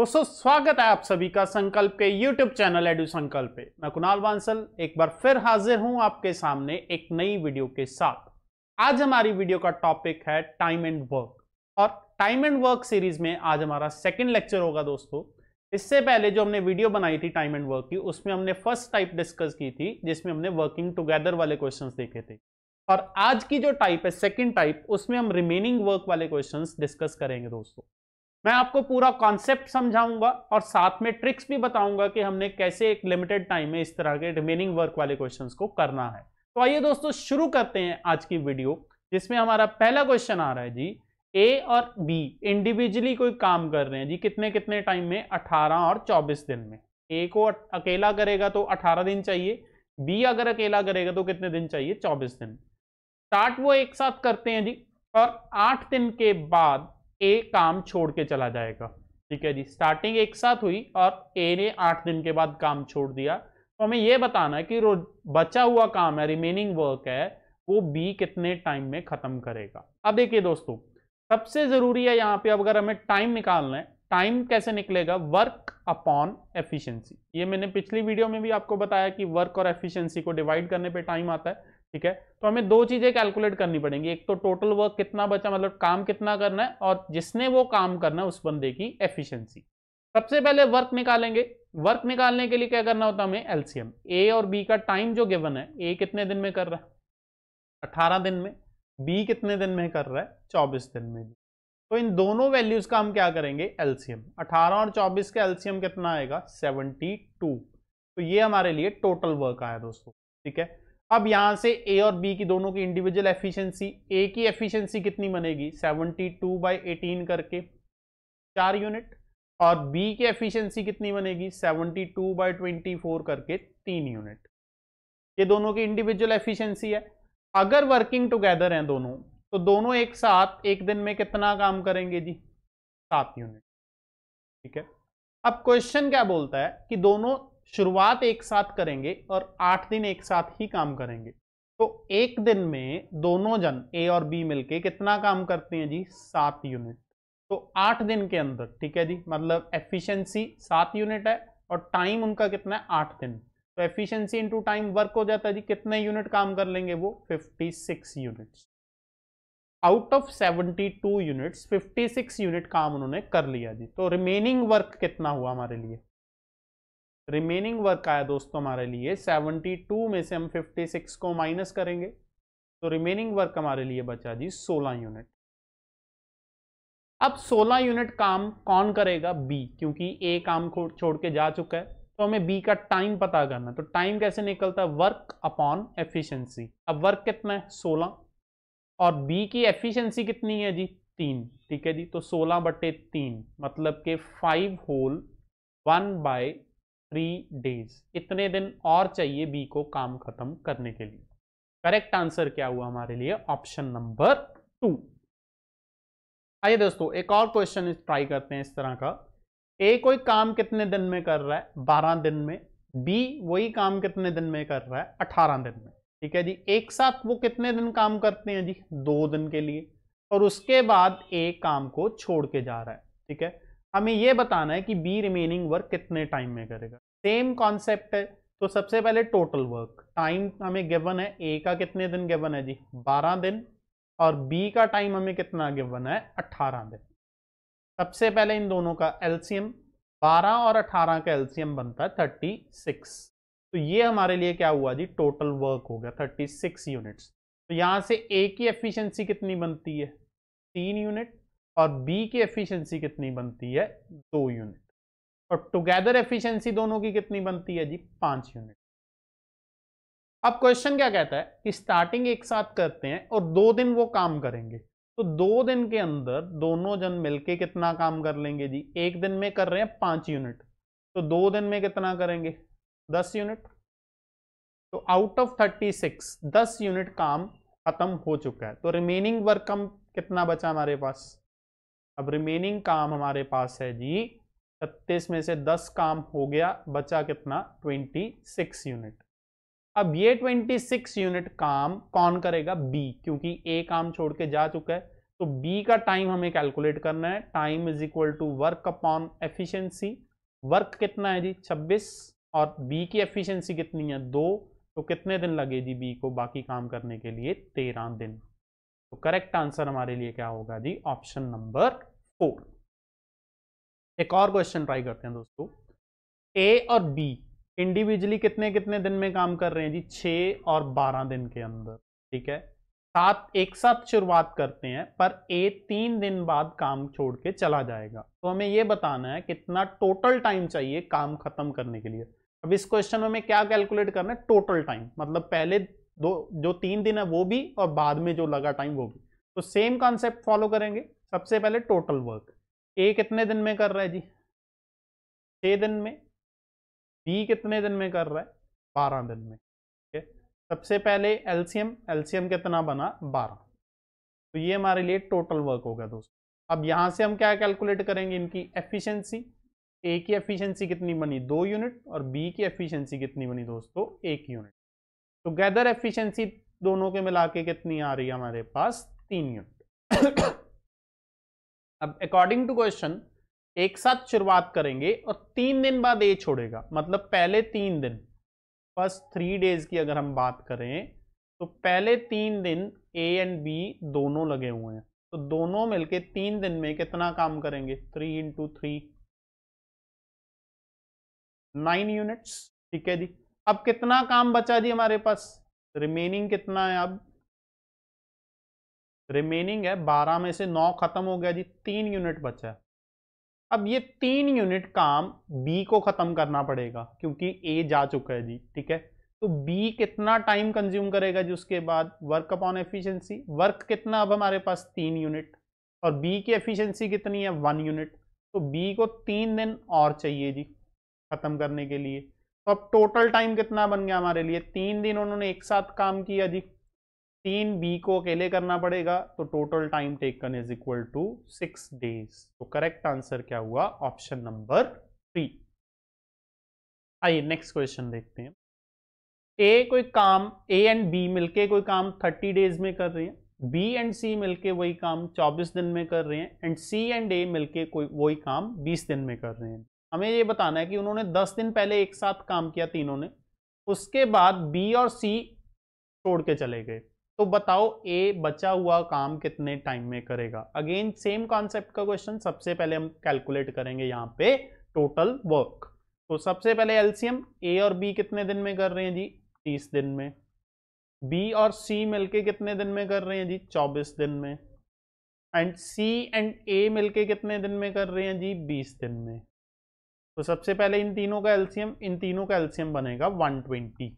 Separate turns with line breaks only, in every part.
दोस्तों स्वागत है आप सभी का संकल्प के YouTube चैनल एडु संकल्प पे मैं कुणाल बांसल एक बार फिर हाजिर हूं आपके सामने एक नई वीडियो के साथ आज हमारी वीडियो का टॉपिक है टाइम एंड वर्क और टाइम एंड वर्क सीरीज में आज हमारा सेकंड लेक्चर होगा दोस्तों इससे पहले जो हमने वीडियो बनाई थी टाइम एंड वर्क की उसमें हमने फर्स्ट टाइप डिस्कस की थी जिसमें हमने वर्किंग टुगेदर वाले क्वेश्चन देखे थे और आज की जो टाइप है सेकेंड टाइप उसमें हम रिमेनिंग वर्क वाले क्वेश्चन डिस्कस करेंगे दोस्तों मैं आपको पूरा कॉन्सेप्ट समझाऊंगा और साथ में ट्रिक्स भी बताऊंगा कि हमने कैसे एक लिमिटेड टाइम में इस तरह के रिमेनिंग वर्क वाले क्वेश्चन को करना है तो आइए दोस्तों शुरू करते हैं आज की वीडियो जिसमें हमारा पहला क्वेश्चन आ रहा है जी ए और बी इंडिविजुअली कोई काम कर रहे हैं जी कितने कितने टाइम में 18 और 24 दिन में ए को अकेला करेगा तो 18 दिन चाहिए बी अगर अकेला करेगा तो कितने दिन चाहिए 24 दिन स्टार्ट वो एक साथ करते हैं जी और आठ दिन के बाद ए काम छोड़ के चला जाएगा ठीक है जी स्टार्टिंग एक साथ हुई और ए ने आठ दिन के बाद काम छोड़ दिया तो हमें यह बताना है कि बचा हुआ काम है रिमेनिंग वर्क है वो बी कितने टाइम में खत्म करेगा अब देखिए दोस्तों सबसे जरूरी है यहाँ पे अब अगर हमें टाइम निकालना है टाइम कैसे निकलेगा वर्क अपॉन एफिशिएंसी ये मैंने पिछली वीडियो में भी आपको बताया कि वर्क और एफिशिएंसी को डिवाइड करने पे टाइम आता है ठीक है तो हमें दो चीजें कैलकुलेट करनी पड़ेंगी एक तो टोटल वर्क कितना बचा मतलब काम कितना करना है और जिसने वो काम करना है उस बंदे की एफिशिएंसी सबसे पहले वर्क निकालेंगे वर्क निकालने के लिए क्या करना होता है हमें एलसीएम ए और बी का टाइम जो गिवन है ए कितने दिन में कर रहा है अठारह दिन में बी कितने दिन में कर रहा है चौबीस दिन में तो इन दोनों वैल्यूज का हम क्या करेंगे एलसीएम अठारह और चौबीस का एलसीएम कितना आएगा टू तो ये हमारे लिए टोटल वर्क आया दोस्तों ठीक है अब यहां से ए और बी की दोनों की इंडिविजुअल एफिशिएंसी ए की एफिशिएंसी कितनी बनेगी 72 टू बाई एटीन करके चार यूनिट और बी की एफिशिएंसी कितनी बनेगी 72 टू बाई ट्वेंटी करके तीन यूनिट ये दोनों की इंडिविजुअल एफिशिएंसी है अगर वर्किंग टुगेदर हैं दोनों तो दोनों एक साथ एक दिन में कितना काम करेंगे जी सात यूनिट ठीक है अब क्वेश्चन क्या बोलता है कि दोनों शुरुआत एक साथ करेंगे और आठ दिन एक साथ ही काम करेंगे तो एक दिन में दोनों जन ए और बी मिलके कितना काम करते हैं जी सात यूनिट तो आठ दिन के अंदर ठीक है जी मतलब एफिशिएंसी सात यूनिट है और टाइम उनका कितना है आठ दिन तो एफिशिएंसी इनटू टाइम वर्क हो जाता है जी कितने यूनिट काम कर लेंगे वो 56 units out of 72 units 56 unit काम उन्होंने कर लिया जी तो रिमेनिंग वर्क कितना हुआ हमारे लिए रिमेनिंग वर्क आया दोस्तों हमारे लिए 72 में से हम 56 को माइनस करेंगे तो रिमेनिंग वर्क हमारे लिए बचा जी 16 यूनिट अब 16 यूनिट काम कौन करेगा बी क्योंकि ए काम छोड़ के जा चुका है तो हमें बी का टाइम पता करना तो टाइम कैसे निकलता है वर्क अपॉन एफिशिएंसी अब वर्क कितना है 16 और बी की एफिशिएंसी कितनी है जी तीन ठीक है जी तो सोलह बटे तीन मतलब के five whole one by three days इतने दिन और चाहिए बी को काम खत्म करने के लिए करेक्ट आंसर क्या हुआ हमारे लिए ऑप्शन नंबर टू आइए दोस्तों एक और क्वेश्चन ट्राई करते हैं इस तरह का ए कोई काम कितने दिन में कर रहा है बारह दिन में बी वही काम कितने दिन में कर रहा है अठारह दिन में ठीक है जी एक साथ वो कितने दिन काम करते हैं जी दो दिन के लिए और उसके बाद ए काम को छोड़ के जा रहा है ठीक है हमें ये बताना है कि बी रिमेनिंग वर्क कितने टाइम में करेगा सेम कॉन्सेप्ट है तो सबसे पहले टोटल वर्क टाइम हमें गिवन है ए का कितने दिन गिवन है जी बारह दिन और बी का टाइम हमें कितना गिवन है अट्ठारह दिन सबसे पहले इन दोनों का एल्सियम 12 और 18 का एल्सियम बनता है 36 तो ये हमारे लिए क्या हुआ जी टोटल वर्क हो गया 36 यूनिट्स तो यहाँ से ए की एफिशिएंसी कितनी बनती है तीन यूनिट और बी की एफिशिएंसी कितनी बनती है दो यूनिट और टुगेदर एफिशिएंसी दोनों की कितनी बनती है जी पांच यूनिट अब क्वेश्चन क्या कहता है कि स्टार्टिंग एक साथ करते हैं और दो दिन वो काम करेंगे तो दो दिन के अंदर दोनों जन मिलके कितना काम कर लेंगे जी एक दिन में कर रहे हैं पांच यूनिट तो दो दिन में कितना करेंगे दस यूनिट तो आउट ऑफ थर्टी सिक्स दस यूनिट काम खत्म हो चुका है तो रिमेनिंग वर्क कम कितना बचा हमारे पास अब रिमेनिंग काम हमारे पास है जी छत्तीस में से दस काम हो गया बचा कितना ट्वेंटी सिक्स यूनिट अब ये ट्वेंटी सिक्स यूनिट काम कौन करेगा बी क्योंकि ए काम छोड़ के जा चुका है तो बी का टाइम हमें कैलकुलेट करना है time is equal to work upon efficiency work कितना है जी 26 और बी की एफिशिएंसी कितनी है दो तो कितने दिन लगे जी बी को बाकी काम करने के लिए तेरह दिन तो करेक्ट आंसर हमारे लिए क्या होगा जी ऑप्शन नंबर फोर एक और क्वेश्चन ट्राई करते हैं दोस्तों ए और बी इंडिविजुअली कितने कितने दिन में काम कर रहे हैं जी छ और बारह दिन के अंदर ठीक है साथ एक साथ शुरुआत करते हैं पर ए तीन दिन बाद काम छोड़ के चला जाएगा तो हमें यह बताना है कितना टोटल टाइम चाहिए काम खत्म करने के लिए अब इस क्वेश्चन में हमें क्या कैलकुलेट करना है टोटल टाइम मतलब पहले दो जो तीन दिन है वो भी और बाद में जो लगा टाइम वो भी तो सेम कॉन्सेप्ट फॉलो करेंगे सबसे पहले टोटल वर्क ए कितने दिन में कर रहा है जी छः दिन में बी कितने दिन में कर रहा है बारह दिन में ठीक है सबसे पहले एलसीएम एल्शियम कितना बना बारह तो ये हमारे लिए टोटल वर्क होगा दोस्तों अब यहाँ से हम क्या कैलकुलेट करेंगे इनकी एफिशिएंसी ए की एफिशिएंसी कितनी बनी दो यूनिट और बी की एफिशिएंसी कितनी बनी दोस्तों एक यूनिट तो गैदर एफिशिएंसी दोनों के मिला के कितनी आ रही है हमारे पास तीन यूनिट अब अकॉर्डिंग टू क्वेश्चन एक साथ शुरुआत करेंगे और तीन दिन बाद ए छोड़ेगा मतलब पहले तीन दिन फर्स्ट थ्री डेज की अगर हम बात करें तो पहले तीन दिन ए एंड बी दोनों लगे हुए हैं तो दोनों मिलके तीन दिन में कितना काम करेंगे three into three nine units ठीक है जी अब कितना काम बचा जी हमारे पास रिमेनिंग कितना है अब रिमेनिंग है बारह में से नौ खत्म हो गया जी तीन यूनिट बचा है अब ये तीन यूनिट काम बी को खत्म करना पड़ेगा क्योंकि ए जा चुका है जी ठीक है तो बी कितना टाइम कंज्यूम करेगा जी उसके बाद वर्क अपॉन एफिशिएंसी वर्क कितना अब हमारे पास तीन यूनिट और बी की एफिशिएंसी कितनी है वन यूनिट तो बी को तीन दिन और चाहिए जी खत्म करने के लिए अब टोटल टाइम कितना बन गया हमारे लिए तीन दिन उन्होंने एक साथ काम किया जी तीन बी को अकेले करना पड़ेगा तो total time taken is equal to six days तो करेक्ट आंसर क्या हुआ ऑप्शन नंबर थ्री आइए नेक्स्ट क्वेश्चन देखते हैं ए कोई काम ए एंड बी मिलके कोई काम थर्टी डेज में कर रहे हैं बी एंड सी मिलके वही काम चौबीस दिन में कर रहे हैं एंड सी एंड ए मिलके कोई वही काम बीस दिन में कर रहे हैं हमें ये बताना है कि उन्होंने दस दिन पहले एक साथ काम किया तीनों ने उसके बाद बी और सी छोड़ के चले गए तो बताओ ए बचा हुआ काम कितने टाइम में करेगा अगेन सेम कॉन्सेप्ट का क्वेश्चन सबसे पहले हम कैलकुलेट करेंगे यहाँ पे टोटल वर्क तो सबसे पहले एलसीएम ए और बी कितने दिन में कर रहे हैं जी तीस दिन में बी और सी मिलके कितने दिन में कर रहे हैं जी चौबीस दिन में एंड सी एंड ए मिलके कितने दिन में कर रहे हैं जी बीस दिन में तो सबसे पहले इन तीनों का एल्सियम इन तीनों का एल्सियम बनेगा 120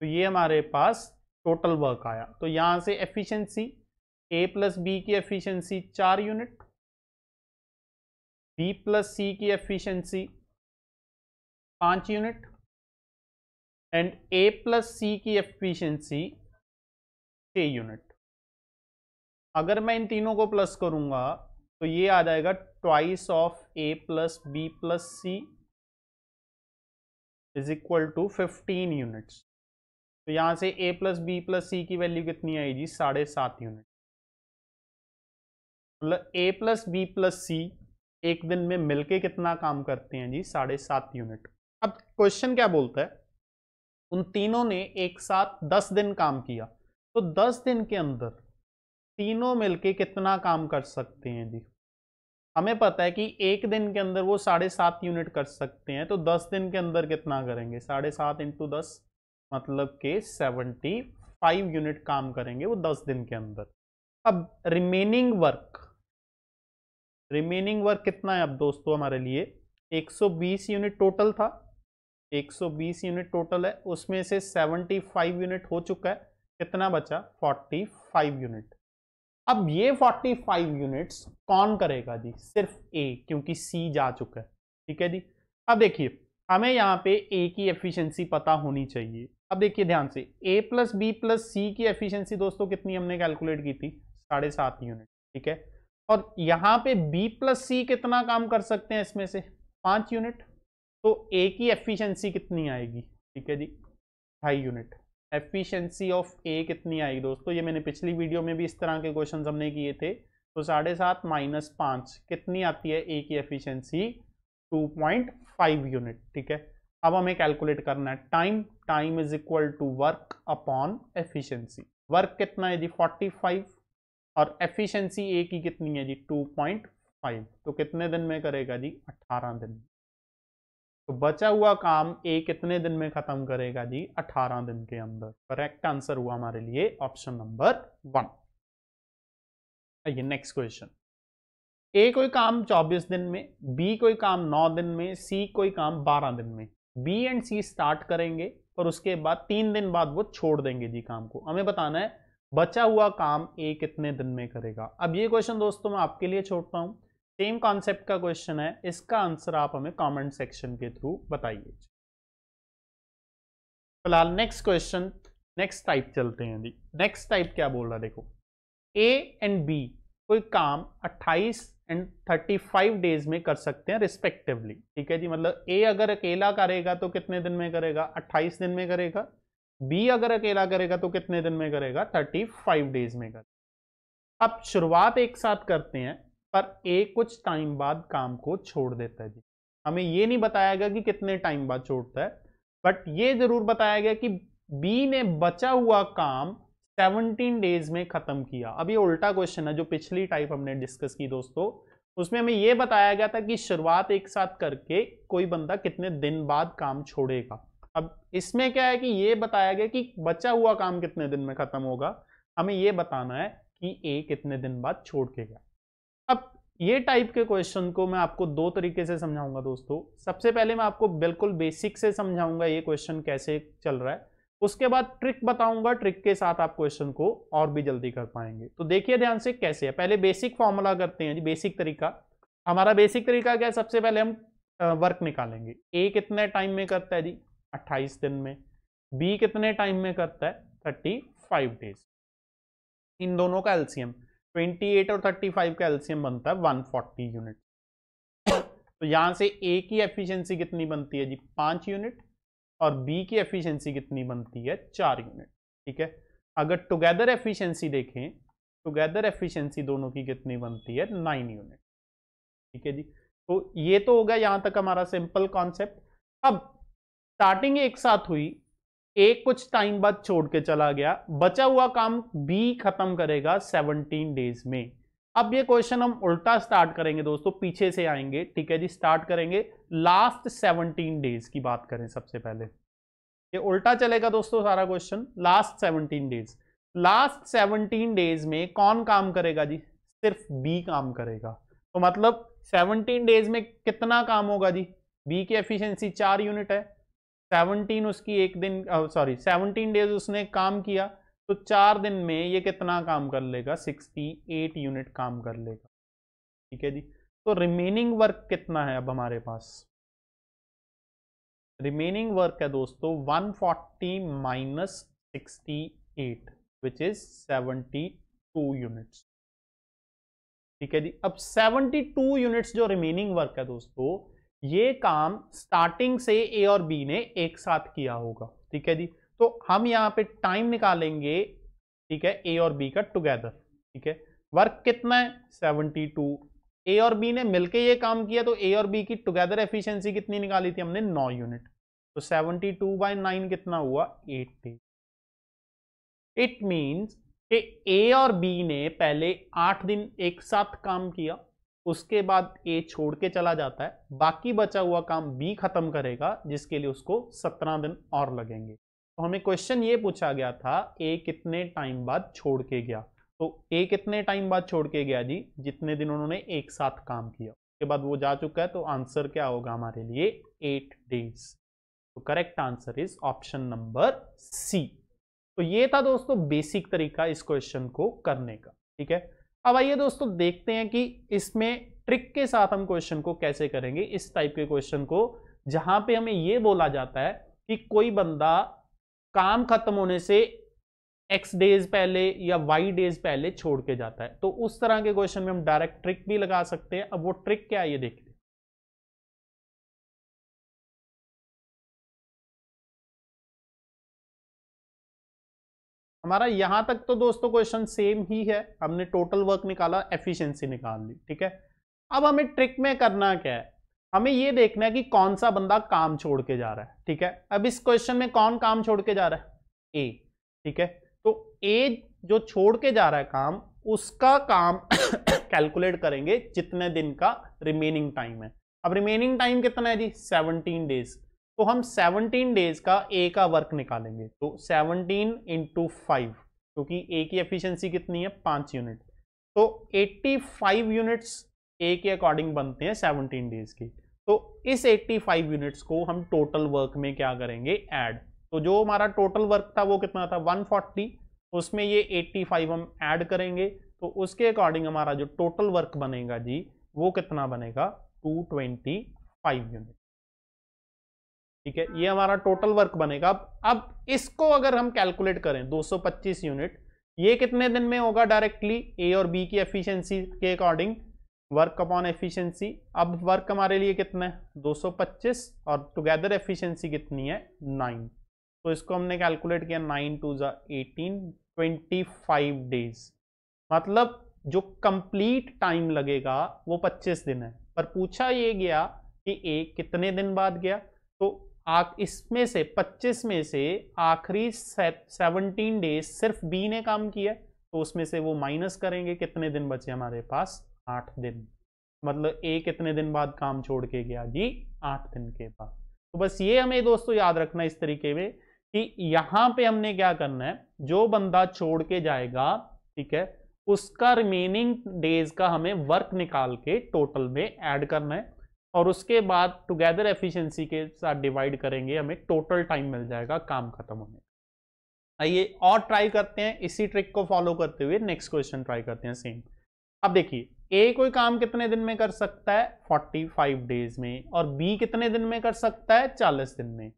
तो ये हमारे पास टोटल वर्क आया तो यहाँ से एफिशिएंसी ए प्लस बी की एफिशिएंसी चार यूनिट बी प्लस सी की एफिशिएंसी पाँच unit and A plus C की एफिशिएंसी छः यूनिट अगर मैं इन तीनों को प्लस करूँगा तो ये आ जाएगा twice of A plus B plus C is equal to fifteen units तो यहाँ से A plus B plus C की वैल्यू कितनी आएगी साढ़े सात यूनिट मतलब A plus B plus C एक दिन में मिलके कितना काम करते हैं जी साढ़े सात यूनिट अब क्वेश्चन क्या बोलता है उन तीनों ने एक साथ दस दिन काम किया तो दस दिन के अंदर तीनों मिलके कितना काम कर सकते हैं जी हमें पता है कि एक दिन के अंदर वो साढ़े सात यूनिट कर सकते हैं तो दस दिन के अंदर कितना करेंगे साढ़े सात इंटू दस मतलब के सेवेंटी फाइव यूनिट काम करेंगे वो दस दिन के अंदर अब रिमेनिंग वर्क रिमेनिंग वर्क कितना है अब दोस्तों हमारे लिए एक सौ बीस यूनिट टोटल था एक सौ बीस यूनिट टोटल है उसमें से फाइव यूनिट हो चुका है कितना बचा फोर्टी फाइव यूनिट अब ये 45 यूनिट्स कौन करेगा जी सिर्फ ए क्योंकि सी जा चुका है ठीक है जी अब देखिए हमें यहाँ पे ए की एफिशिएंसी पता होनी चाहिए अब देखिए ध्यान से A plus B plus C की एफिशिएंसी दोस्तों कितनी हमने कैलकुलेट की थी साढ़े सात यूनिट ठीक है और यहाँ पे बी प्लस सी कितना काम कर सकते हैं इसमें से पाँच यूनिट तो ए की एफिशियंसी कितनी आएगी ठीक है जी ढाई यूनिट एफिशिएंसी ऑफ ए कितनी आएगी दोस्तों ये मैंने पिछली वीडियो में भी इस तरह के क्वेश्चन हमने किए थे तो साढ़े सात माइनस पाँच कितनी आती है ए की एफिशिएंसी 2.5 यूनिट ठीक है अब हमें कैलकुलेट करना है time time is equal to work upon efficiency work कितना है जी 45 और एफिशिएंसी ए की कितनी है जी 2.5 तो कितने दिन में करेगा जी अट्ठारह दिन तो बचा हुआ काम ए कितने दिन में खत्म करेगा जी 18 दिन के अंदर करेक्ट आंसर हुआ हमारे लिए ऑप्शन नंबर वन आइए नेक्स्ट क्वेश्चन ए कोई काम 24 दिन में बी कोई काम 9 दिन में सी कोई काम 12 दिन में बी एंड सी स्टार्ट करेंगे और उसके बाद तीन दिन बाद वो छोड़ देंगे जी काम को हमें बताना है बचा हुआ काम ए कितने दिन में करेगा अब ये क्वेश्चन दोस्तों मैं आपके लिए छोड़ता हूँ सेम कॉन्सेप्ट का क्वेश्चन है इसका आंसर आप हमें कमेंट सेक्शन के थ्रू बताइए फिलहाल नेक्स्ट क्वेश्चन नेक्स्ट टाइप चलते हैं जी नेक्स्ट टाइप क्या बोल रहा देखो ए एंड बी कोई काम 28 एंड 35 डेज में कर सकते हैं रिस्पेक्टिवली ठीक है जी मतलब ए अगर अकेला करेगा तो कितने दिन में करेगा 28 दिन में करेगा बी अगर अकेला करेगा तो कितने दिन में करेगा 35 डेज में करेगा अब शुरुआत एक साथ करते हैं पर ए कुछ टाइम बाद काम को छोड़ देता है जी हमें ये नहीं बताया गया कि कितने टाइम बाद छोड़ता है बट ये जरूर बताया गया कि बी ने बचा हुआ काम 17 डेज में खत्म किया अब ये उल्टा क्वेश्चन है जो पिछली टाइप हमने डिस्कस की दोस्तों उसमें हमें यह बताया गया था कि शुरुआत एक साथ करके कोई बंदा कितने दिन बाद काम छोड़ेगा अब इसमें क्या है कि ये बताया गया कि बचा हुआ काम कितने दिन में खत्म होगा हमें यह बताना है कि ए कितने दिन बाद छोड़ के गया अब ये टाइप के क्वेश्चन को मैं आपको दो तरीके से समझाऊंगा दोस्तों सबसे पहले मैं आपको बिल्कुल बेसिक से समझाऊंगा ये क्वेश्चन कैसे चल रहा है उसके बाद ट्रिक बताऊंगा ट्रिक के साथ आप क्वेश्चन को और भी जल्दी कर पाएंगे तो देखिए ध्यान से कैसे है पहले बेसिक फॉर्मूला करते हैं जी बेसिक तरीका हमारा बेसिक तरीका क्या है सबसे पहले हम वर्क निकालेंगे ए कितने टाइम में करता है जी 28 दिन में बी कितने टाइम में करता है 35 डेज इन दोनों का एल्सियम 28 और 35 का एल्सियम बनता है 140 यूनिट तो यहां से ए की एफिशिएंसी कितनी बनती है जी पांच यूनिट और बी की एफिशिएंसी कितनी बनती है चार यूनिट ठीक है अगर टुगेदर एफिशिएंसी देखें टुगेदर एफिशिएंसी दोनों की कितनी बनती है नाइन यूनिट ठीक है जी तो ये तो हो गया यहां तक हमारा सिंपल कॉन्सेप्ट अब स्टार्टिंग एक साथ हुई ए कुछ टाइम बाद छोड़ के चला गया बचा हुआ काम बी खत्म करेगा 17 डेज में अब ये क्वेश्चन हम उल्टा स्टार्ट करेंगे दोस्तों पीछे से आएंगे ठीक है जी स्टार्ट करेंगे लास्ट 17 डेज की बात करें सबसे पहले ये उल्टा चलेगा दोस्तों सारा question last 17 days last 17 days में कौन काम करेगा जी सिर्फ बी काम करेगा तो मतलब सेवनटीन डेज में कितना काम होगा जी बी की एफिशियंसी चार यूनिट है सेवनटीन उसकी एक दिन सॉरी सेवनटीन डेज उसने काम किया तो चार दिन में ये कितना काम कर लेगा सिक्सटी एट यूनिट काम कर लेगा ठीक है जी तो रिमेनिंग वर्क कितना है अब हमारे पास रिमेनिंग वर्क है दोस्तों one forty minus sixty eight which is two units ठीक है जी अब सेवनटी टू यूनिट्स जो रिमेनिंग वर्क है दोस्तों ये काम स्टार्टिंग से ए और बी ने एक साथ किया होगा ठीक है जी तो हम यहाँ पे टाइम निकालेंगे ठीक है ए और बी का टुगेदर ठीक है वर्क कितना है सेवनटी टू ए और बी ने मिलके ये काम किया तो ए और बी की टुगेदर एफिशिएंसी कितनी निकाली थी हमने नौ यूनिट तो सेवनटी टू बाई नाइन कितना हुआ एट्टी इट मीन्स कि ए और बी ने पहले आठ दिन एक साथ काम किया उसके बाद ए छोड़ के चला जाता है बाकी बचा हुआ काम बी खत्म करेगा जिसके लिए उसको सत्रह दिन और लगेंगे तो हमें क्वेश्चन ये पूछा गया था ए कितने टाइम बाद छोड़ के गया तो ए कितने टाइम बाद छोड़ के गया जी जितने दिन उन्होंने एक साथ काम किया उसके बाद वो जा चुका है तो आंसर क्या होगा हमारे लिए एट डेज तो correct answer is option number C तो ये था दोस्तों बेसिक तरीका इस क्वेश्चन को करने का ठीक है अब आइए दोस्तों देखते हैं कि इसमें ट्रिक के साथ हम क्वेश्चन को कैसे करेंगे इस टाइप के क्वेश्चन को जहां पे हमें यह बोला जाता है कि कोई बंदा काम खत्म होने से एक्स डेज पहले या वाई डेज पहले छोड़ के जाता है तो उस तरह के क्वेश्चन में हम डायरेक्ट ट्रिक भी लगा सकते हैं अब वो ट्रिक क्या है ये देखते हैं हमारा यहां तक तो दोस्तों क्वेश्चन सेम ही है हमने टोटल वर्क निकाला एफिशिएंसी निकाल ली ठीक है अब हमें ट्रिक में करना क्या है हमें ये देखना है कि कौन सा बंदा काम छोड़ के जा रहा है ठीक है अब इस क्वेश्चन में कौन काम छोड़ के जा रहा है ए ठीक है तो ए जो छोड़ के जा रहा है काम उसका काम कैलकुलेट करेंगे जितने दिन का रिमेनिंग टाइम है अब रिमेनिंग टाइम कितना है जी सेवनटीन डेज तो हम 17 डेज का ए का वर्क निकालेंगे तो 17 इंटू फाइव क्योंकि ए की एफिशिएंसी कितनी है पाँच यूनिट तो 85 यूनिट्स ए के अकॉर्डिंग बनते हैं 17 डेज की तो इस 85 यूनिट्स को हम टोटल वर्क में क्या करेंगे ऐड तो जो हमारा टोटल वर्क था वो कितना था 140 तो उसमें ये 85 हम ऐड करेंगे तो उसके अकॉर्डिंग हमारा जो टोटल वर्क बनेगा जी वो कितना बनेगा 225 यूनिट ठीक है ये हमारा टोटल वर्क बनेगा अब इसको अगर हम कैलकुलेट करें 225 यूनिट ये कितने दिन में होगा डायरेक्टली ए और बी की एफिशिएंसी के अकॉर्डिंग वर्क अपॉन एफिशिएंसी अब वर्क हमारे लिए कितना है 225 और टुगेदर एफिशिएंसी कितनी है 9 तो इसको हमने कैलकुलेट किया 9 टू जटीन ट्वेंटी ट्वेंटी डेज मतलब जो कंप्लीट टाइम लगेगा वो 25 दिन है पर पूछा ये गया कि ए कितने दिन बाद गया तो आप इसमें से 25 में से आखिरी सेवनटीन डेज सिर्फ बी ने काम किया तो उसमें से वो माइनस करेंगे कितने दिन बचे हमारे पास आठ दिन मतलब ए कितने दिन बाद काम छोड़ के गया जी आठ दिन के बाद तो बस ये हमें दोस्तों याद रखना इस तरीके में कि यहाँ पे हमने क्या करना है जो बंदा छोड़ के जाएगा ठीक है उसका रिमेनिंग डेज का हमें वर्क निकाल के टोटल में ऐड करना है और उसके बाद टुगेदर एफिशिएंसी के साथ डिवाइड करेंगे हमें टोटल टाइम मिल जाएगा काम खत्म होने का आइए और ट्राई करते हैं इसी ट्रिक को फॉलो करते हुए नेक्स्ट क्वेश्चन ट्राई करते हैं सेम अब देखिए ए कोई काम कितने दिन में कर सकता है 45 डेज में और बी कितने दिन में कर सकता है 40 दिन में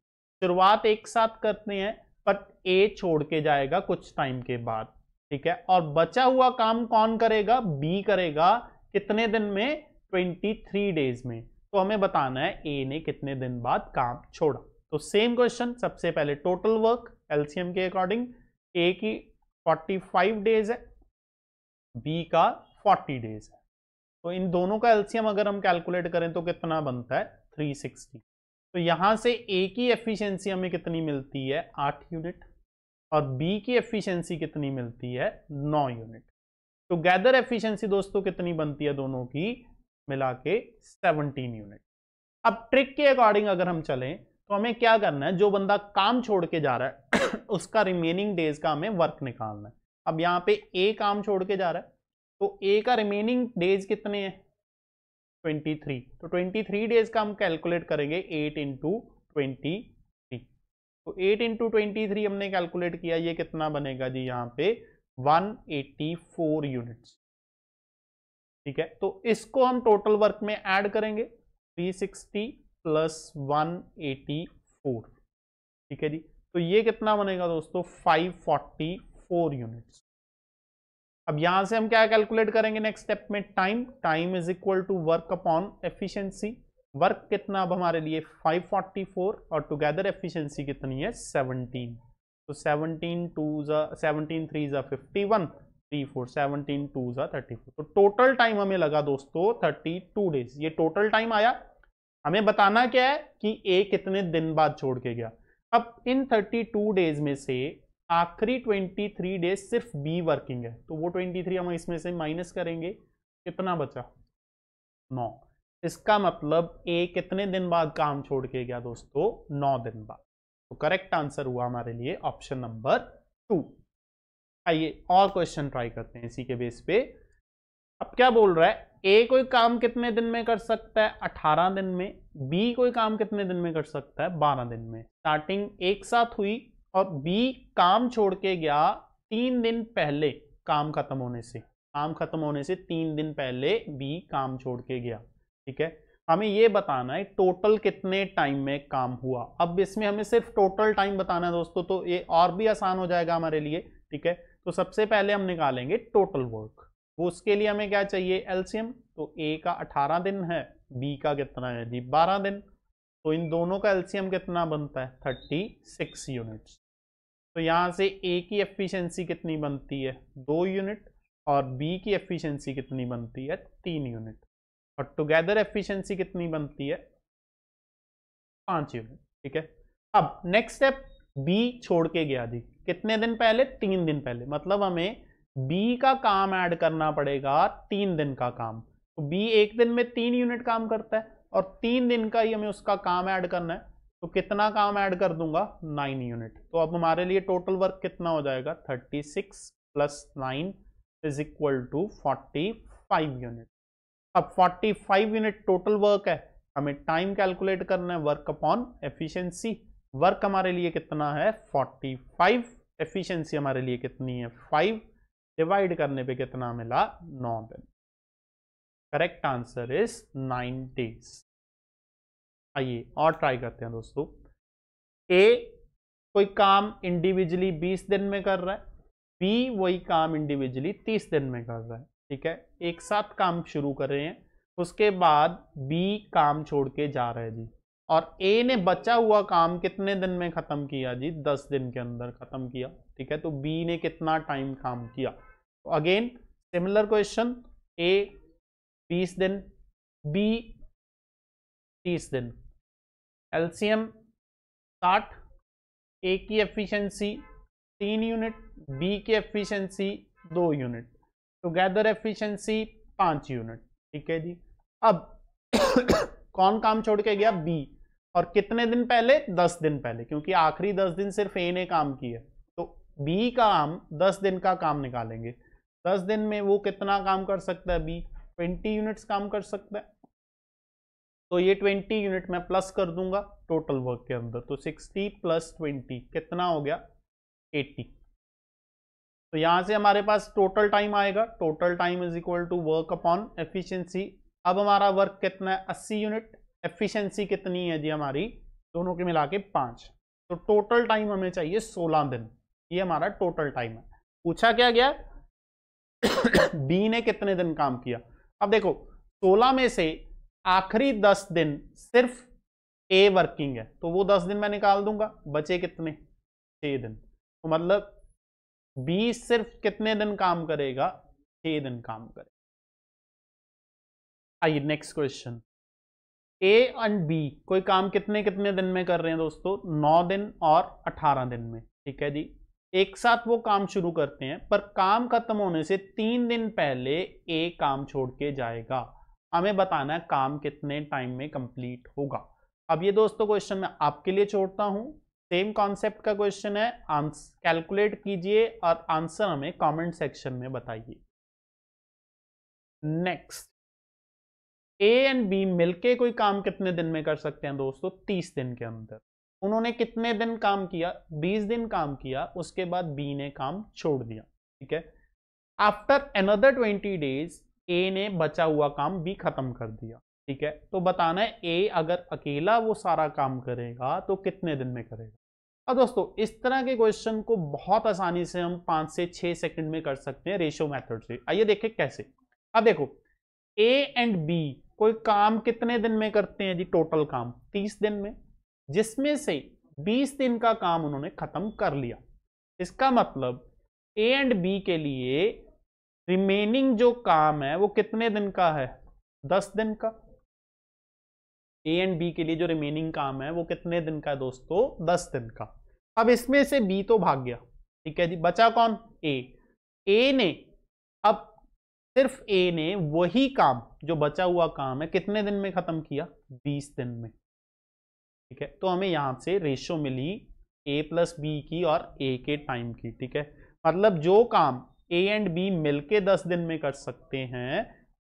शुरुआत एक साथ करते हैं बट ए छोड़ के जाएगा कुछ टाइम के बाद ठीक है और बचा हुआ काम कौन करेगा बी करेगा कितने दिन में 23 डेज में तो हमें बताना है ए ने कितने दिन बाद काम छोड़ा तो सेम क्वेश्चन सबसे पहले टोटल वर्क एलसीएम के अकॉर्डिंग ए की 45 डेज है बी का 40 डेज है तो इन दोनों का एलसीएम अगर हम कैलकुलेट करें तो कितना बनता है 360 तो यहां से ए की एफिशिएंसी हमें कितनी मिलती है 8 यूनिट और बी की एफिशिएंसी कितनी मिलती है 9 यूनिट तो गैदर एफिशिएंसी दोस्तों कितनी बनती है दोनों की मिला के सेवनटीन यूनिट अब ट्रिक के अकॉर्डिंग अगर हम चलें तो हमें क्या करना है जो बंदा काम छोड़ के जा रहा है उसका रिमेनिंग डेज का हमें वर्क निकालना है अब यहाँ पे ए काम छोड़ के जा रहा है तो ए का रिमेनिंग डेज कितने हैं 23 तो 23 डेज का हम कैलकुलेट करेंगे 8 इंटू ट्वेंटी तो 8 इंटू ट्वेंटी हमने कैलकुलेट किया ये कितना बनेगा जी यहाँ पे 184 यूनिट्स ठीक है तो इसको हम टोटल वर्क में ऐड करेंगे 360 प्लस 184 ठीक है जी तो ये कितना बनेगा दोस्तों 544 यूनिट्स अब यहां से हम क्या कैलकुलेट करेंगे नेक्स्ट स्टेप में time time is equal to work upon efficiency work कितना अब हमारे लिए 544 और टुगेदर एफिशिएंसी कितनी है 17 तो 17 two 17 three 51 three four seventeen two जो थर्टी फोर तो टोटल टाइम हमें लगा दोस्तों थर्टी टू डेज ये टोटल टाइम आया हमें बताना क्या है कि ए कितने दिन बाद छोड़ के गया अब इन थर्टी टू डेज में से आखिरी ट्वेंटी थ्री डेज सिर्फ बी वर्किंग है तो वो ट्वेंटी थ्री हम इसमें से माइनस करेंगे कितना बचा नौ इसका मतलब ए कितने दिन बाद काम छोड़ के गया दोस्तों नौ दिन बाद तो करेक्ट आंसर हुआ हमारे लिए ऑप्शन नंबर टू आइए और क्वेश्चन ट्राई करते हैं इसी के बेस पे अब क्या बोल रहा है ए कोई काम कितने दिन में कर सकता है अठारह दिन में बी कोई काम कितने दिन में कर सकता है बारह दिन में स्टार्टिंग एक साथ हुई और बी काम छोड़ के गया तीन दिन पहले काम खत्म होने से काम खत्म होने से तीन दिन पहले बी काम छोड़ के गया ठीक है हमें यह बताना है टोटल कितने टाइम में काम हुआ अब इसमें हमें सिर्फ टोटल टाइम बताना है दोस्तों तो ये और भी आसान हो जाएगा हमारे लिए ठीक है तो सबसे पहले हम निकालेंगे टोटल वर्क वो उसके लिए हमें क्या चाहिए एलसीएम तो ए का अठारह दिन है बी का कितना है जी बारह दिन तो इन दोनों का एलसीएम कितना बनता है थर्टी सिक्स यूनिट्स तो यहाँ से ए की एफिशिएंसी कितनी बनती है दो यूनिट और बी की एफिशिएंसी कितनी बनती है तीन यूनिट और टुगेदर एफिशिएंसी कितनी बनती है पाँच यूनिट ठीक है अब नेक्स्ट स्टेप बी छोड़ के गया जी कितने दिन पहले तीन दिन पहले मतलब हमें बी का काम ऐड करना पड़ेगा तीन दिन का काम तो बी एक दिन में तीन यूनिट काम करता है और तीन दिन का ही हमें उसका काम ऐड करना है तो कितना काम ऐड कर दूंगा नाइन यूनिट तो अब हमारे लिए टोटल वर्क कितना हो जाएगा thirty six plus nine is equal to forty five unit अब forty five unit total work है हमें टाइम कैलकुलेट करना है वर्क अपॉन एफिशिएंसी वर्क हमारे लिए कितना है 45 एफिशिएंसी हमारे लिए कितनी है 5 डिवाइड करने पे कितना मिला 9 दिन करेक्ट आंसर इज 9 डेज आइए और ट्राई करते हैं दोस्तों ए कोई काम इंडिविजुअली 20 दिन में कर रहा है बी वही काम इंडिविजुअली 30 दिन में कर रहा है ठीक है एक साथ काम शुरू कर रहे हैं उसके बाद बी काम छोड़ के जा रहे हैं जी और ए ने बचा हुआ काम कितने दिन में ख़त्म किया जी दस दिन के अंदर ख़त्म किया ठीक है तो बी ने कितना टाइम काम किया तो अगेन सिमिलर क्वेश्चन ए बीस दिन बी तीस दिन एलसीएम साठ ए की एफिशिएंसी तीन यूनिट बी की एफिशिएंसी दो यूनिट टुगेदर एफिशिएंसी पांच यूनिट ठीक है जी अब कौन काम छोड़ के गया बी और कितने दिन पहले दस दिन पहले क्योंकि आखिरी दस दिन सिर्फ ए ने काम किया तो बी का हम दस दिन का काम निकालेंगे दस दिन में वो कितना काम कर सकता है बी ट्वेंटी यूनिट्स काम कर सकता है तो ये ट्वेंटी यूनिट मैं प्लस कर दूंगा टोटल वर्क के अंदर तो सिक्सटी प्लस ट्वेंटी कितना हो गया एट्टी तो यहाँ से हमारे पास टोटल टाइम आएगा total time is equal to work upon efficiency अब हमारा वर्क कितना है अस्सी यूनिट एफिशिएंसी कितनी है जी हमारी दोनों के मिला के पाँच तो टोटल टाइम हमें चाहिए सोलह दिन ये हमारा टोटल टाइम है पूछा क्या गया बी ने कितने दिन काम किया अब देखो सोलह में से आखिरी दस दिन सिर्फ ए वर्किंग है तो वो दस दिन मैं निकाल दूंगा बचे कितने छः दिन तो मतलब बी सिर्फ कितने दिन काम करेगा छः दिन काम करेगा आइए next question A and B कोई काम कितने कितने दिन में कर रहे हैं दोस्तों नौ दिन और अठारह दिन में ठीक है जी एक साथ वो काम शुरू करते हैं पर काम खत्म होने से तीन दिन पहले ए काम छोड़ के जाएगा हमें बताना है काम कितने टाइम में कंप्लीट होगा अब ये दोस्तों क्वेश्चन मैं आपके लिए छोड़ता हूँ सेम कॉन्सेप्ट का क्वेश्चन है कैलकुलेट कीजिए और आंसर हमें कॉमेंट सेक्शन में बताइए नेक्स्ट ए एंड बी मिलके कोई काम कितने दिन में कर सकते हैं दोस्तों तीस दिन के अंदर उन्होंने कितने दिन काम किया बीस दिन काम किया उसके बाद बी ने काम छोड़ दिया ठीक है after another twenty days A ने बचा हुआ काम बी खत्म कर दिया ठीक है तो बताना है ए अगर अकेला वो सारा काम करेगा तो कितने दिन में करेगा अब दोस्तों इस तरह के क्वेश्चन को बहुत आसानी से हम पांच से छह सेकंड में कर सकते हैं रेशो मेथड से आइए देखें कैसे अब देखो ए एंड बी कोई काम कितने दिन में करते हैं जी टोटल काम तीस दिन में जिसमें से बीस दिन का काम उन्होंने खत्म कर लिया इसका मतलब ए एंड बी के लिए रिमेनिंग जो काम है वो कितने दिन का है दस दिन का ए एंड बी के लिए जो रिमेनिंग काम है वो कितने दिन का है दोस्तों दस दिन का अब इसमें से बी तो भाग गया ठीक है जी बचा कौन ए ए ने सिर्फ ए ने वही काम जो बचा हुआ काम है कितने दिन में खत्म किया बीस दिन में ठीक है तो हमें यहां से रेशो मिली ए प्लस बी की और ए के टाइम की ठीक है मतलब जो काम ए एंड बी मिलके दस दिन में कर सकते हैं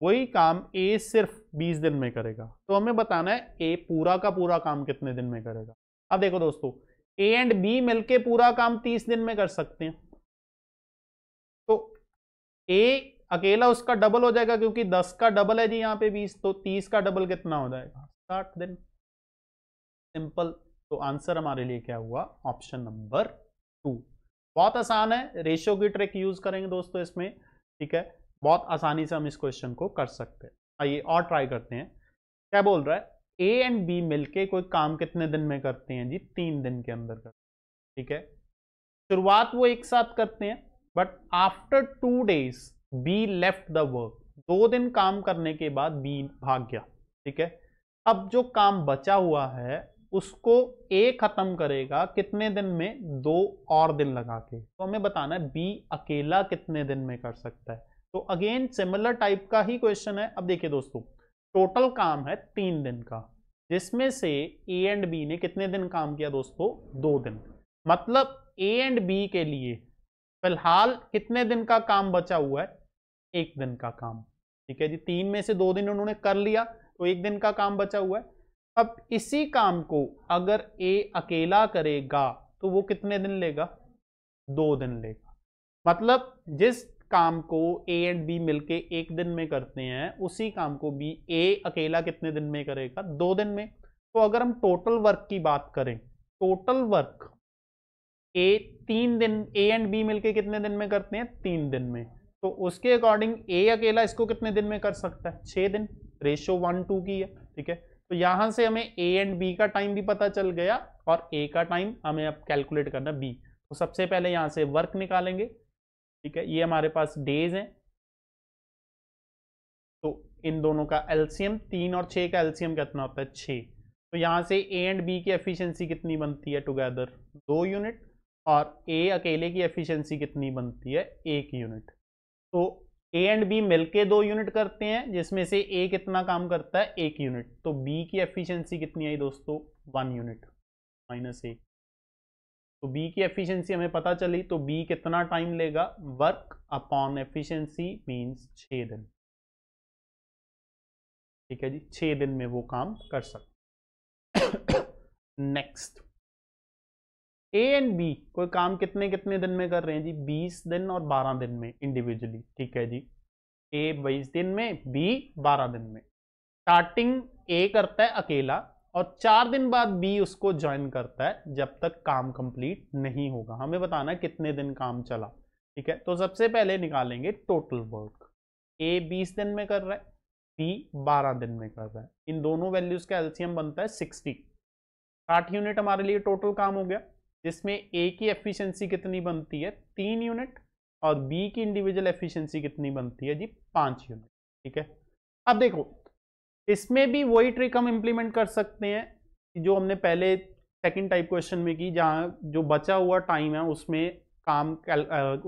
वही काम ए सिर्फ बीस दिन में करेगा तो हमें बताना है ए पूरा का पूरा काम कितने दिन में करेगा अब देखो दोस्तों ए एंड बी मिलके पूरा काम तीस दिन में कर सकते हैं तो ए अकेला उसका डबल हो जाएगा क्योंकि दस का डबल है जी यहाँ पे बीस तो तीस का डबल कितना हो जाएगा साठ दिन सिंपल तो आंसर हमारे लिए क्या हुआ ऑप्शन नंबर टू बहुत आसान है रेशियो की ट्रिक यूज करेंगे दोस्तों इसमें ठीक है बहुत आसानी से हम इस क्वेश्चन को कर सकते हैं आइए और ट्राई करते हैं क्या बोल रहा है ए एंड बी मिलके कोई काम कितने दिन में करते हैं जी तीन दिन के अंदर करते हैं ठीक है शुरुआत वो एक साथ करते हैं but after two days B left the work दो दिन काम करने के बाद बी भाग गया ठीक है अब जो काम बचा हुआ है उसको ए खत्म करेगा कितने दिन में दो और दिन लगा के तो हमें बताना है बी अकेला कितने दिन में कर सकता है तो अगेन सिमिलर टाइप का ही क्वेश्चन है अब देखिए दोस्तों टोटल काम है तीन दिन का जिसमें से ए एंड बी ने कितने दिन काम किया दोस्तों दो दिन मतलब ए एंड बी के लिए फिलहाल कितने दिन का काम बचा हुआ है एक दिन का काम ठीक है जी तीन में से दो दिन उन्होंने कर लिया तो एक दिन का काम बचा हुआ है अब इसी काम को अगर ए अकेला करेगा तो वो कितने दिन लेगा दो दिन लेगा मतलब जिस काम को ए एंड बी मिलके एक दिन में करते हैं उसी काम को बी ए अकेला कितने दिन में करेगा दो दिन में तो अगर हम टोटल वर्क की बात करें टोटल वर्क ए तीन दिन ए एंड बी मिलके कितने दिन में करते हैं तीन दिन में तो उसके अकॉर्डिंग ए अकेला इसको कितने दिन में कर सकता है छः दिन रेशो वन टू की है ठीक है तो यहाँ से हमें ए एंड बी का टाइम भी पता चल गया और ए का टाइम हमें अब कैलकुलेट करना बी तो सबसे पहले यहाँ से वर्क निकालेंगे ठीक है ये हमारे पास डेज हैं तो इन दोनों का एल्सियम तीन और छः का एल्सियम कितना होता है छः तो यहाँ से ए एंड बी की एफिशिएंसी कितनी बनती है टुगेदर दो यूनिट और ए अकेले की एफिशिएंसी कितनी बनती है एक यूनिट तो ए एंड बी मिलके दो यूनिट करते हैं जिसमें से ए कितना काम करता है एक यूनिट तो बी की एफिशिएंसी कितनी आई दोस्तों वन यूनिट माइनस ए तो बी की एफिशिएंसी हमें पता चली तो बी कितना टाइम लेगा वर्क अपॉन एफिशिएंसी मींस छः दिन ठीक है जी छः दिन में वो काम कर सकते नेक्स्ट ए एंड बी कोई काम कितने कितने दिन में कर रहे हैं जी बीस दिन और बारह दिन में इंडिविजुअली ठीक है जी ए बीस दिन में बी बारह दिन में स्टार्टिंग ए करता है अकेला और चार दिन बाद बी उसको ज्वाइन करता है जब तक काम कंप्लीट नहीं होगा हमें बताना कितने दिन काम चला ठीक है तो सबसे पहले निकालेंगे टोटल वर्क ए बीस दिन में कर रहा है बी बारह दिन में कर रहा है इन दोनों वैल्यूज का एल्सियम बनता है सिक्सटी साठ यूनिट हमारे लिए टोटल काम हो गया जिसमें ए की एफिशिएंसी कितनी बनती है तीन यूनिट और बी की इंडिविजुअल एफिशिएंसी कितनी बनती है जी पाँच यूनिट ठीक है अब देखो इसमें भी वही ट्रिक हम इम्प्लीमेंट कर सकते हैं जो हमने पहले सेकंड टाइप क्वेश्चन में की जहाँ जो बचा हुआ टाइम है उसमें काम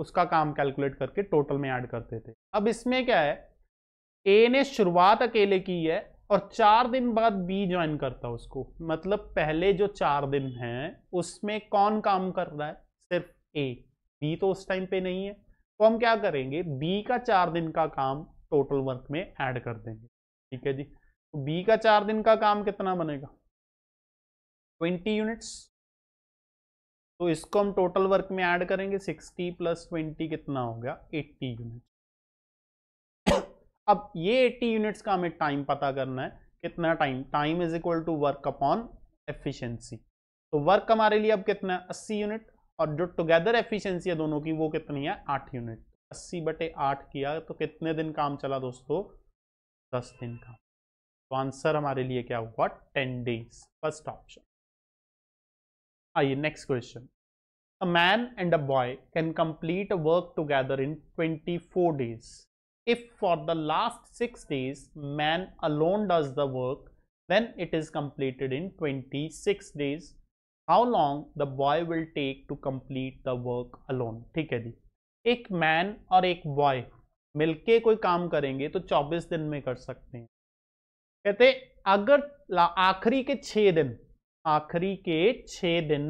उसका काम कैलकुलेट करके टोटल में ऐड करते थे अब इसमें क्या है ए ने शुरुआत अकेले की है और चार दिन बाद बी ज्वाइन करता है उसको मतलब पहले जो चार दिन हैं उसमें कौन काम कर रहा है सिर्फ ए बी तो उस टाइम पे नहीं है तो हम क्या करेंगे बी का चार दिन का काम टोटल वर्क में ऐड कर देंगे ठीक है जी तो बी का चार दिन का काम कितना बनेगा ट्वेंटी यूनिट्स तो इसको हम टोटल वर्क में ऐड करेंगे सिक्सटी प्लस ट्वेंटी कितना हो गया एट्टी यूनिट अब ये 80 यूनिट्स का हमें टाइम पता करना है कितना time time is equal to work upon efficiency तो वर्क हमारे लिए अब कितना है 80 यूनिट और जो टुगेदर एफिशिएंसी है दोनों की वो कितनी है 8 यूनिट 80 बटे 8 किया तो कितने दिन काम चला दोस्तों 10 दिन का तो आंसर हमारे लिए क्या हुआ टेन डेज फर्स्ट ऑप्शन आइए next question a man and a boy can complete work together in four days if for the last 6 days man alone does the work then it is completed in 26 days how long the boy will take to complete the work alone theek hai ji ek man aur ek boy मिलके कोई काम करेंगे तो 24 दिन में कर सकते हैं कहते अगर आखिरी के छः दिन आखिरी के छः दिन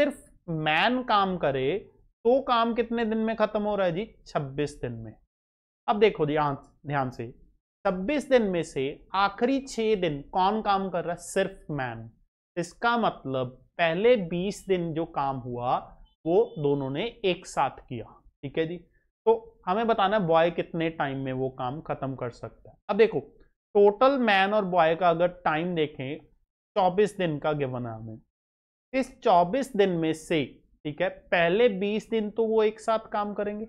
सिर्फ मैन काम करे तो काम कितने दिन में खत्म हो रहा है जी 26 दिन में अब देखो ध्यान ध्यान से छब्बीस दिन में से आखिरी छह दिन कौन काम कर रहा है सिर्फ मैन इसका मतलब पहले बीस दिन जो काम हुआ वो दोनों ने एक साथ किया ठीक है जी तो हमें बताना बॉय कितने टाइम में वो काम खत्म कर सकता है अब देखो टोटल मैन और बॉय का अगर टाइम देखें 24 दिन का गिवन है हमें इस 24 दिन में से ठीक है पहले 20 दिन तो वो एक साथ काम करेंगे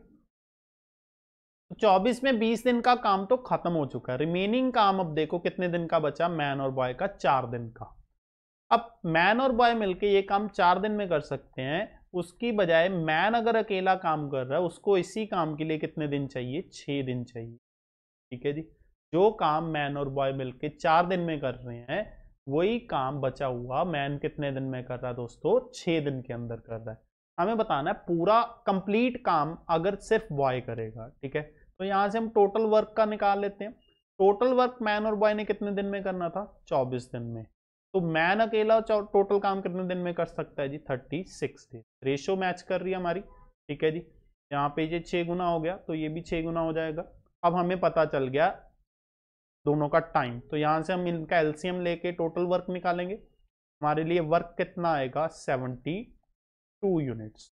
तो चौबीस में बीस दिन का काम तो खत्म हो चुका है रिमेनिंग काम अब देखो कितने दिन का बचा मैन और बॉय का चार दिन का अब मैन और बॉय मिलके ये काम चार दिन में कर सकते हैं उसकी बजाय मैन अगर अकेला काम कर रहा है उसको इसी काम के लिए कितने दिन चाहिए छः दिन चाहिए ठीक है जी जो काम मैन और बॉय मिलके चार दिन में कर रहे हैं वही काम बचा हुआ मैन कितने दिन में कर रहा है दोस्तों छः दिन के अंदर कर रहा है हमें बताना है पूरा कंप्लीट काम अगर सिर्फ बॉय करेगा ठीक है तो यहाँ से हम टोटल वर्क का निकाल लेते हैं टोटल वर्क मैन और बॉय ने कितने दिन में करना था 24 दिन में तो मैन अकेला टोटल काम कितने दिन में कर सकता है जी 36 सिक्स रेशो मैच कर रही है हमारी ठीक है जी यहाँ पे ये छः गुना हो गया तो ये भी छः गुना हो जाएगा अब हमें पता चल गया दोनों का टाइम तो यहाँ से हम इनका एलसीएम लेके टोटल वर्क निकालेंगे हमारे लिए वर्क कितना आएगा टू यूनिट्स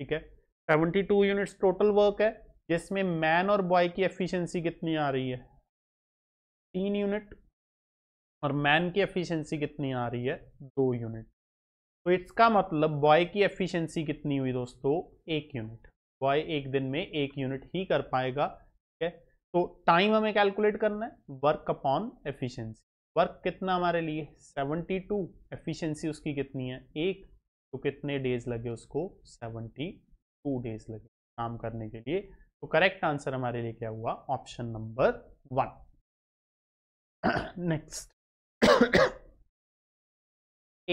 ठीक है टू यूनिट्स टोटल वर्क है जिसमें मैन और बॉय की एफिशिएंसी कितनी आ रही है तीन यूनिट और मैन की एफिशिएंसी कितनी आ रही है दो यूनिट तो इसका मतलब बॉय की एफिशिएंसी कितनी हुई दोस्तों एक यूनिट बॉय एक दिन में एक यूनिट ही कर पाएगा ठीक है तो टाइम हमें कैलकुलेट करना है वर्क अपॉन एफिशियंसी वर्क कितना हमारे लिए सेवनटी टू एफिशियंसी उसकी कितनी है एक तो कितने डेज लगे उसको टू डेज लगे काम करने के लिए तो करेक्ट आंसर हमारे लिए क्या हुआ option number one next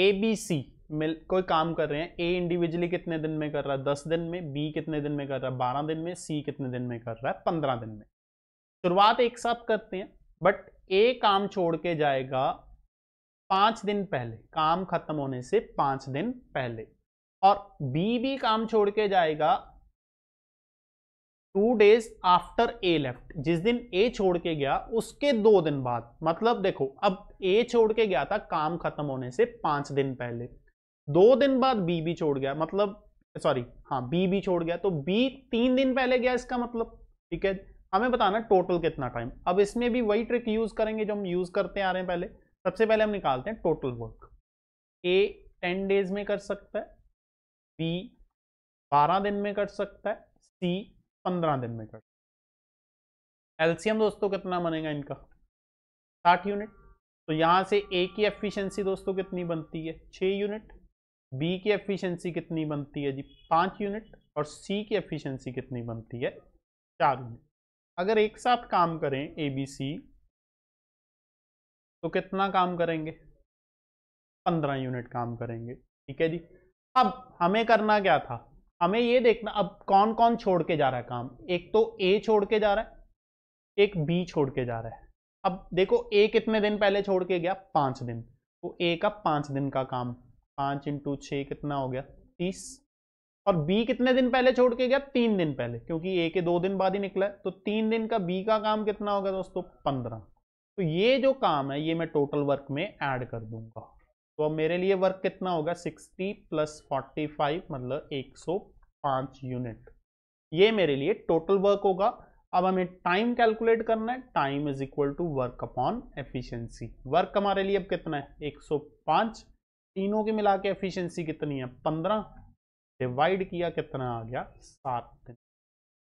A B C मिल कोई काम कर रहे हैं ए इंडिविजुअली कितने दिन में कर रहा है दस दिन में बी कितने दिन में कर रहा है बारह दिन में सी कितने दिन में कर रहा है पंद्रह दिन में शुरुआत एक साथ करते हैं बट ए काम छोड़ के जाएगा पांच दिन पहले काम खत्म होने से पांच दिन पहले और बी भी काम छोड़ के जाएगा two days after A left जिस दिन ए छोड़ के गया उसके दो दिन बाद मतलब देखो अब ए छोड़ के गया था काम खत्म होने से पांच दिन पहले दो दिन बाद बी भी छोड़ गया मतलब सॉरी हाँ बी भी छोड़ गया तो बी तीन दिन पहले गया इसका मतलब ठीक है हमें बताना टोटल कितना टाइम अब इसमें भी वही ट्रिक यूज करेंगे जो हम यूज करते आ रहे हैं पहले सबसे पहले हम निकालते हैं total work A ten days में कर सकता है बी बारह दिन में कर सकता है सी पंद्रह दिन में कर एल्सियम दोस्तों कितना बनेगा इनका साठ यूनिट तो यहां से ए की एफिशिएंसी दोस्तों कितनी बनती है छ यूनिट बी की एफिशिएंसी कितनी बनती है जी पांच यूनिट और सी की एफिशिएंसी कितनी बनती है चार यूनिट अगर एक साथ काम करें ए बी सी तो कितना काम करेंगे पंद्रह यूनिट काम करेंगे ठीक है जी अब हमें करना क्या था हमें ये देखना अब कौन कौन छोड़ के जा रहा है काम एक तो ए छोड़ के जा रहा है एक बी छोड़ के जा रहा है अब देखो ए कितने दिन पहले छोड़ के गया पाँच दिन तो ए का पाँच दिन का काम पाँच इंटू छः कितना हो गया तीस और बी कितने दिन पहले छोड़ के गया तीन दिन पहले क्योंकि ए के दो दिन बाद ही निकला है तो तीन दिन का बी का काम कितना होगा दोस्तों पंद्रह तो ये जो काम है ये मैं टोटल वर्क में ऐड कर दूंगा तो मेरे लिए वर्क कितना होगा 60 प्लस 45 मतलब 105 यूनिट ये मेरे लिए टोटल वर्क होगा अब हमें टाइम कैलकुलेट करना है time is equal to work upon efficiency work हमारे लिए अब कितना है 105 तीनों के मिला के एफिशियंसी कितनी है 15 डिवाइड किया कितना आ गया सात दिन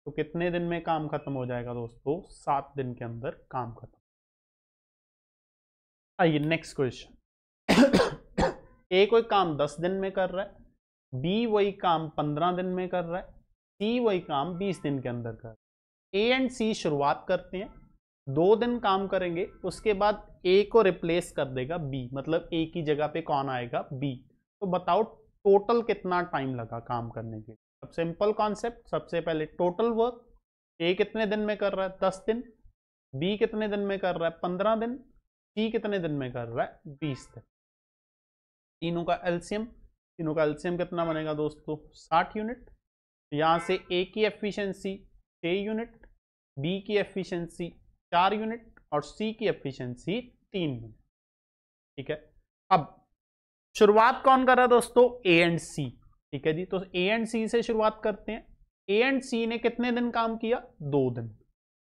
तो कितने दिन में काम खत्म हो जाएगा दोस्तों सात दिन के अंदर काम खत्म आइए नेक्स्ट क्वेश्चन ए कोई काम दस दिन में कर रहा है बी वही काम पंद्रह दिन में कर रहा है सी वही काम बीस दिन के अंदर कर रहा है ए एंड सी शुरुआत करते हैं दो दिन काम करेंगे उसके बाद ए को रिप्लेस कर देगा बी मतलब ए की जगह पे कौन आएगा बी तो बताओ टोटल कितना टाइम लगा काम करने के लिए अब सिंपल कॉन्सेप्ट सबसे पहले टोटल वर्क ए कितने दिन में कर रहा है दस दिन बी कितने दिन में कर रहा है पंद्रह दिन सी कितने दिन में कर रहा है बीस दिन तीनों का एल्सियम तीनों का एल्सियम कितना बनेगा दोस्तों साठ यूनिट यहाँ से ए की एफिशिएंसी छः यूनिट बी की एफिशिएंसी चार यूनिट और सी की एफिशिएंसी तीन यूनिट ठीक है अब शुरुआत कौन कर रहा है दोस्तों ए एंड सी ठीक है जी तो ए एंड सी से शुरुआत करते हैं ए एंड सी ने कितने दिन काम किया दो दिन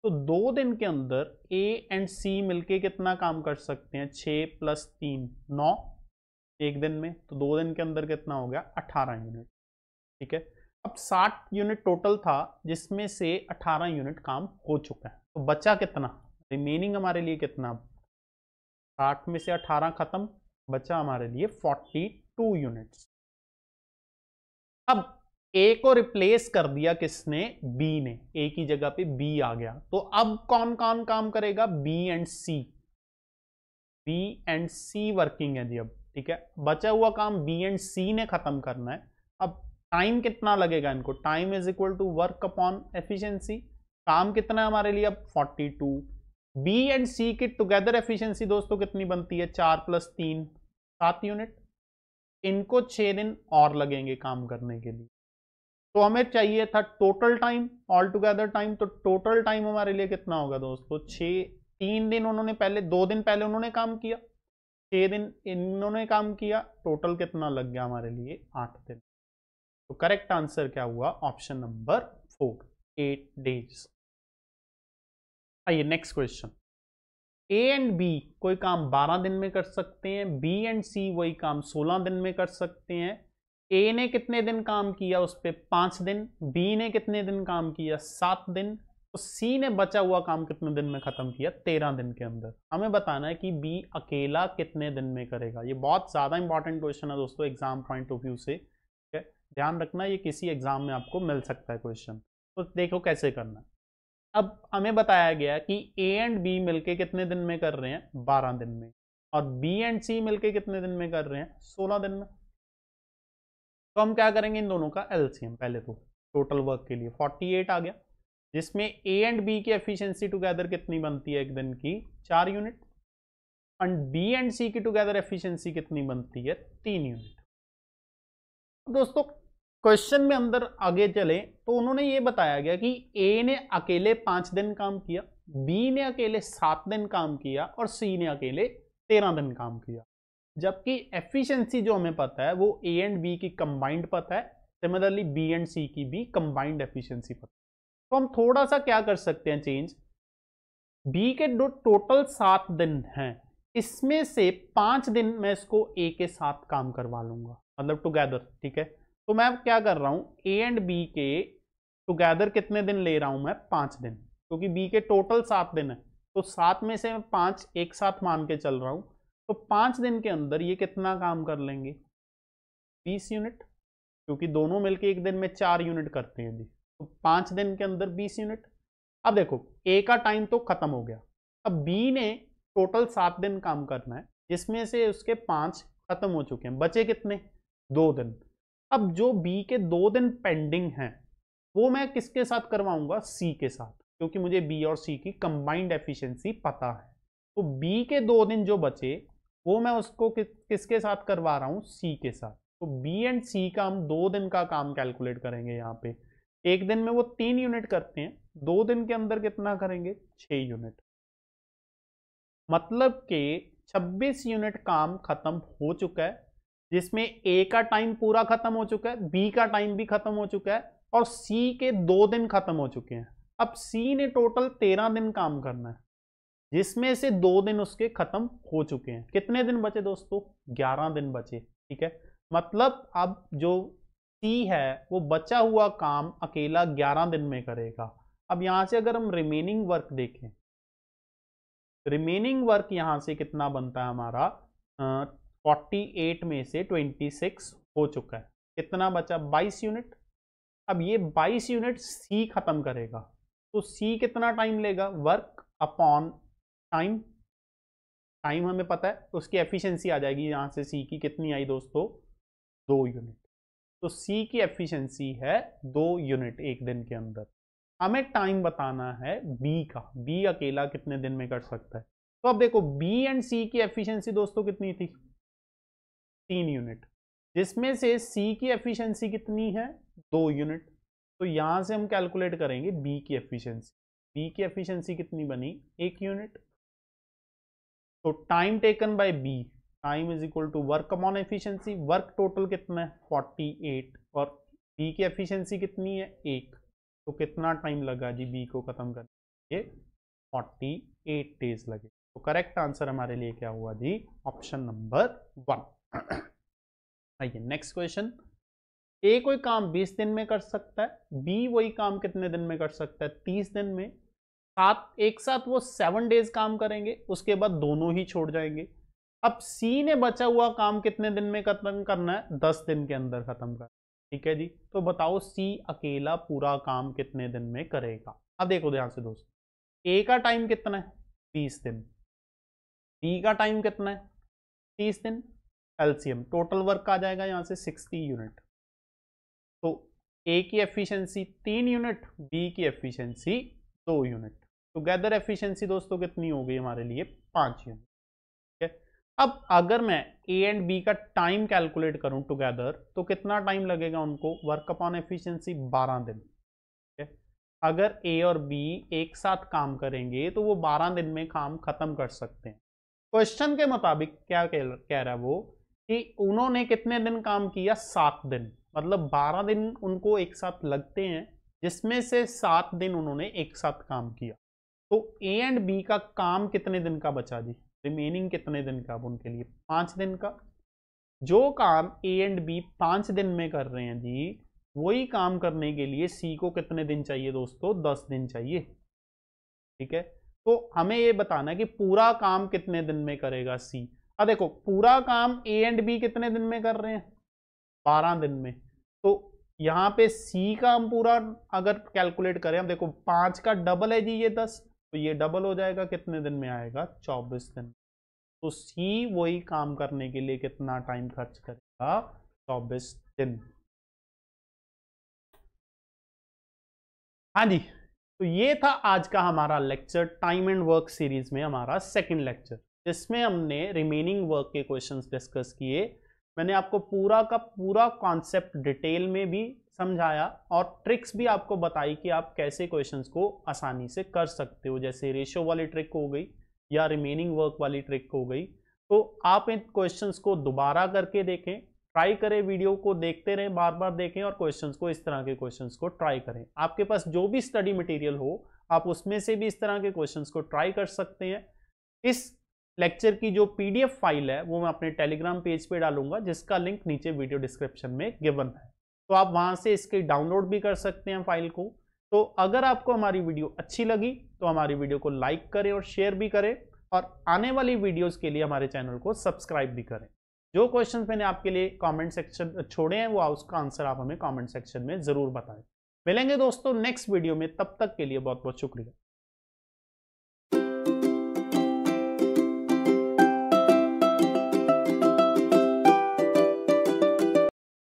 तो दो दिन के अंदर ए एंड सी मिलके कितना काम कर सकते हैं छः प्लस तीन नौ एक दिन में तो दो दिन के अंदर कितना हो गया अठारह यूनिट ठीक है अब साठ यूनिट टोटल था जिसमें से अठारह यूनिट काम हो चुका है तो बचा कितना रिमेनिंग हमारे लिए कितना साठ में से अठारह खत्म बचा हमारे लिए फोर्टी टू यूनिट्स अब ए को रिप्लेस कर दिया किसने बी ने ए की जगह पे बी आ गया तो अब कौन कौन काम करेगा B and C B and C working है जी अब ठीक है बचा हुआ काम बी एंड सी ने खत्म करना है अब टाइम कितना लगेगा इनको time is equal to work upon efficiency काम कितना है हमारे लिए अब 42 बी एंड सी की टुगेदर एफिशिएंसी दोस्तों कितनी बनती है चार प्लस तीन सात यूनिट इनको छः दिन और लगेंगे काम करने के लिए तो हमें चाहिए था total time all together time तो टोटल टाइम हमारे लिए कितना होगा दोस्तों छः तीन दिन उन्होंने पहले दो दिन पहले उन्होंने काम किया छह दिन इन्होंने काम किया टोटल कितना लग गया हमारे लिए आठ दिन तो करेक्ट आंसर क्या हुआ option number four eight days आइए next question A and B कोई काम बारह दिन में कर सकते हैं बी एंड सी वही काम सोलह दिन में कर सकते हैं ए ने कितने दिन काम किया उस पर पांच दिन बी ने कितने दिन काम किया सात दिन तो सी ने बचा हुआ काम कितने दिन में खत्म किया तेरह दिन के अंदर हमें बताना है कि बी अकेला कितने दिन में करेगा ये बहुत ज़्यादा इंपॉर्टेंट क्वेश्चन है दोस्तों एग्जाम पॉइंट ऑफ व्यू से ठीक है ध्यान रखना ये किसी एग्जाम में आपको मिल सकता है क्वेश्चन तो देखो कैसे करना अब हमें बताया गया कि ए एंड बी मिलके कितने दिन में कर रहे हैं बारह दिन में और बी एंड सी मिलके कितने दिन में कर रहे हैं सोलह दिन में तो हम क्या करेंगे इन दोनों का एलसीएम पहले तो टोटल वर्क के लिए फोर्टी एट आ गया जिसमें ए एंड बी की एफिशिएंसी टुगेदर कितनी बनती है एक दिन की चार unit and B and C की टुगेदर एफिशिएंसी कितनी बनती है तीन यूनिट दोस्तों क्वेश्चन में अंदर आगे चले तो उन्होंने ये बताया गया कि ए ने अकेले पांच दिन काम किया बी ने अकेले सात दिन काम किया और सी ने अकेले तेरह दिन काम किया जबकि एफिशिएंसी जो हमें पता है वो ए एंड बी की कंबाइंड पता है सिमिलरली बी एंड सी की भी कंबाइंड एफिशिएंसी पता है तो हम थोड़ा सा क्या कर सकते हैं चेंज बी के दो टोटल सात दिन हैं इसमें से पांच दिन मैं इसको ए के साथ काम करवा लूंगा मतलब टुगेदर ठीक है तो मैं क्या कर रहा हूं ए एंड बी के टुगेदर कितने दिन ले रहा हूं मैं पांच दिन क्योंकि बी के टोटल सात दिन है तो सात में से मैं पांच एक साथ मान के चल रहा हूं तो पांच दिन के अंदर ये कितना काम कर लेंगे बीस यूनिट क्योंकि दोनों मिलके एक दिन में चार यूनिट करते हैं जी तो पाँच दिन के अंदर बीस यूनिट अब देखो ए का टाइम तो खत्म हो गया अब बी ने टोटल सात दिन काम करना है जिसमें से उसके पाँच खत्म हो चुके हैं बचे कितने दो दिन अब जो बी के दो दिन पेंडिंग हैं वो मैं किसके साथ करवाऊंगा सी के साथ क्योंकि मुझे बी और सी की कंबाइंड एफिशिएंसी पता है तो बी के दो दिन जो बचे वो मैं उसको कि, किसके साथ करवा रहा हूँ सी के साथ तो बी एंड सी का हम दो दिन का काम कैलकुलेट करेंगे यहाँ पे एक दिन में वो तीन यूनिट करते हैं दो दिन के अंदर कितना करेंगे छह यूनिट मतलब के 26 यूनिट काम खत्म हो चुका है जिसमें ए का टाइम पूरा खत्म हो चुका है बी का टाइम भी खत्म हो चुका है और सी के दो दिन खत्म हो चुके हैं अब सी ने टोटल तेरह दिन काम करना है जिसमें से दो दिन उसके खत्म हो चुके हैं कितने दिन बचे दोस्तों ग्यारह दिन बचे ठीक है मतलब अब जो सी है वो बचा हुआ काम अकेला ग्यारह दिन में करेगा अब यहां से अगर हम रिमेनिंग वर्क देखें रिमेनिंग वर्क यहां से कितना बनता है हमारा फोर्टी एट में से ट्वेंटी सिक्स हो चुका है कितना बचा बाईस यूनिट अब ये बाईस यूनिट सी खत्म करेगा तो सी कितना टाइम लेगा वर्क अपॉन टाइम टाइम हमें पता है उसकी एफिशिएंसी आ जाएगी यहाँ से सी की कितनी आई दोस्तों दो यूनिट तो सी की एफिशिएंसी है दो यूनिट एक दिन के अंदर हमें टाइम बताना है बी का बी अकेला कितने दिन में कर सकता है तो अब देखो बी एंड सी की एफिशिएंसी दोस्तों कितनी थी तीन यूनिट जिसमें से सी की एफिशिएंसी कितनी है दो यूनिट तो यहाँ से हम कैलकुलेट करेंगे बी की एफिशियंसी बी की एफिशियंसी कितनी बनी एक यूनिट तो time taken by B time is equal to work upon efficiency work total कितना है 48 और बी की एफिशिएंसी कितनी है एक तो कितना टाइम लगा जी बी को ख़त्म करने ये 48 डेज लगे तो करेक्ट आंसर हमारे लिए क्या हुआ जी ऑप्शन नंबर वन आइए नेक्स्ट क्वेश्चन ए कोई काम 20 दिन में कर सकता है बी वही काम कितने दिन में कर सकता है तीस दिन में साथ एक साथ वो सेवन डेज काम करेंगे उसके बाद दोनों ही छोड़ जाएंगे अब सी ने बचा हुआ काम कितने दिन में खत्म करना है दस दिन के अंदर खत्म करना ठीक है जी तो बताओ सी अकेला पूरा काम कितने दिन में करेगा अब देखो ध्यान से दोस्तों ए का टाइम कितना है बीस दिन बी का टाइम कितना है तीस दिन एल्सियम टोटल वर्क आ जाएगा यहाँ से सिक्सटी यूनिट तो ए की एफिशिएंसी तीन यूनिट बी की एफिशिएंसी दो यूनिट टुगेदर एफिशिएंसी दोस्तों कितनी हो गई हमारे लिए पाँच यूनिट अब अगर मैं ए एंड बी का टाइम कैलकुलेट करूं टुगेदर तो कितना टाइम लगेगा उनको वर्क अपॉन एफिशिएंसी 12 दिन ठीक है अगर ए और बी एक साथ काम करेंगे तो वो 12 दिन में काम खत्म कर सकते हैं क्वेश्चन के मुताबिक क्या कह रहा है वो कि उन्होंने कितने दिन काम किया सात दिन मतलब बारह दिन उनको एक साथ लगते हैं जिसमें से सात दिन उन्होंने एक साथ काम किया तो ए एंड बी का काम कितने दिन का बचा जी रिमेनिंग कितने दिन का अब उनके लिए पाँच दिन का जो काम ए एंड बी पाँच दिन में कर रहे हैं जी वही काम करने के लिए सी को कितने दिन चाहिए दोस्तों दस दिन चाहिए ठीक है तो हमें ये बताना है कि पूरा काम कितने दिन में करेगा सी अब देखो पूरा काम ए एंड बी कितने दिन में कर रहे हैं बारह दिन में तो यहाँ पे सी का हम पूरा अगर कैलकुलेट करें हम देखो पाँच का डबल है जी ये दस तो ये डबल हो जाएगा कितने दिन में आएगा चौबीस दिन तो सी वही काम करने के लिए कितना टाइम खर्च करेगा चौबीस दिन हाँ जी तो ये था आज का हमारा lecture time and work series में हमारा सेकंड लेक्चर जिसमें हमने रिमेनिंग वर्क के क्वेश्चंस डिस्कस किए मैंने आपको पूरा का पूरा कॉन्सेप्ट डिटेल में भी समझाया और ट्रिक्स भी आपको बताई कि आप कैसे क्वेश्चंस को आसानी से कर सकते हो जैसे रेशियो वाली ट्रिक हो गई या रिमेनिंग वर्क वाली ट्रिक हो गई तो आप इन क्वेश्चंस को दोबारा करके देखें ट्राई करें वीडियो को देखते रहें बार बार देखें और क्वेश्चंस को इस तरह के क्वेश्चंस को ट्राई करें आपके पास जो भी स्टडी मटेरियल हो आप उसमें से भी इस तरह के क्वेश्चन को ट्राई कर सकते हैं इस लेक्चर की जो पी फाइल है वो मैं अपने टेलीग्राम पेज पे डालूंगा जिसका लिंक नीचे वीडियो डिस्क्रिप्शन में गिवन है तो आप वहां से इसके डाउनलोड भी कर सकते हैं फाइल को तो अगर आपको हमारी वीडियो अच्छी लगी तो हमारी वीडियो को लाइक करें और शेयर भी करें और आने वाली वीडियोस के लिए हमारे चैनल को सब्सक्राइब भी करें जो क्वेश्चन मैंने आपके लिए कमेंट सेक्शन छोड़े हैं वो उसका आंसर आप हमें कमेंट सेक्शन में ज़रूर बताएं मिलेंगे दोस्तों नेक्स्ट वीडियो में तब तक के लिए बहुत बहुत शुक्रिया